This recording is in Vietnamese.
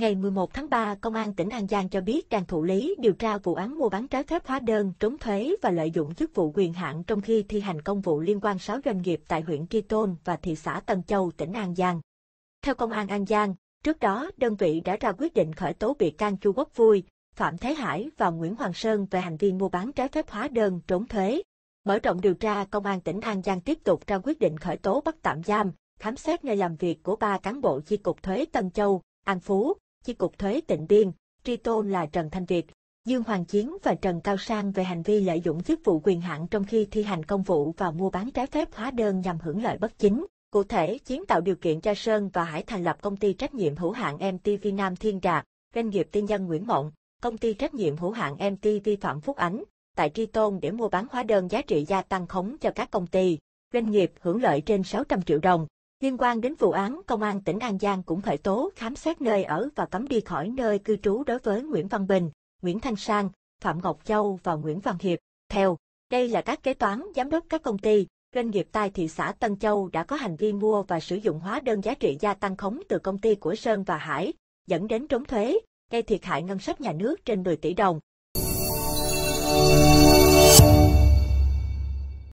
Ngày 11 tháng 3, Công an tỉnh An Giang cho biết đang thụ lý điều tra vụ án mua bán trái phép hóa đơn, trốn thuế và lợi dụng chức vụ quyền hạn trong khi thi hành công vụ liên quan 6 doanh nghiệp tại huyện Tri Tôn và thị xã Tân Châu, tỉnh An Giang. Theo Công an An Giang, trước đó đơn vị đã ra quyết định khởi tố bị can Chu Quốc Vui, Phạm Thế Hải và Nguyễn Hoàng Sơn về hành vi mua bán trái phép hóa đơn, trốn thuế. Mở rộng điều tra, Công an tỉnh An Giang tiếp tục ra quyết định khởi tố bắt tạm giam, khám xét nơi làm việc của ba cán bộ chi cục thuế Tân Châu, An Phú, Chi cục thuế tịnh biên, tri tôn là Trần Thanh Việt, Dương Hoàng Chiến và Trần Cao Sang về hành vi lợi dụng chức vụ quyền hạn trong khi thi hành công vụ và mua bán trái phép hóa đơn nhằm hưởng lợi bất chính. Cụ thể, Chiến tạo điều kiện cho Sơn và Hải thành lập công ty trách nhiệm hữu hạn MTV Nam Thiên Đạt, doanh nghiệp tư nhân Nguyễn Mộng, công ty trách nhiệm hữu hạn MTV Phạm Phúc Ánh, tại Tri Tôn để mua bán hóa đơn giá trị gia tăng khống cho các công ty, doanh nghiệp hưởng lợi trên 600 triệu đồng. Liên quan đến vụ án, Công an tỉnh An Giang cũng khởi tố, khám xét nơi ở và cấm đi khỏi nơi cư trú đối với Nguyễn Văn Bình, Nguyễn Thanh Sang, Phạm Ngọc Châu và Nguyễn Văn Hiệp. Theo, đây là các kế toán giám đốc các công ty, doanh nghiệp tại thị xã Tân Châu đã có hành vi mua và sử dụng hóa đơn giá trị gia tăng khống từ công ty của Sơn và Hải, dẫn đến trốn thuế, gây thiệt hại ngân sách nhà nước trên 10 tỷ đồng.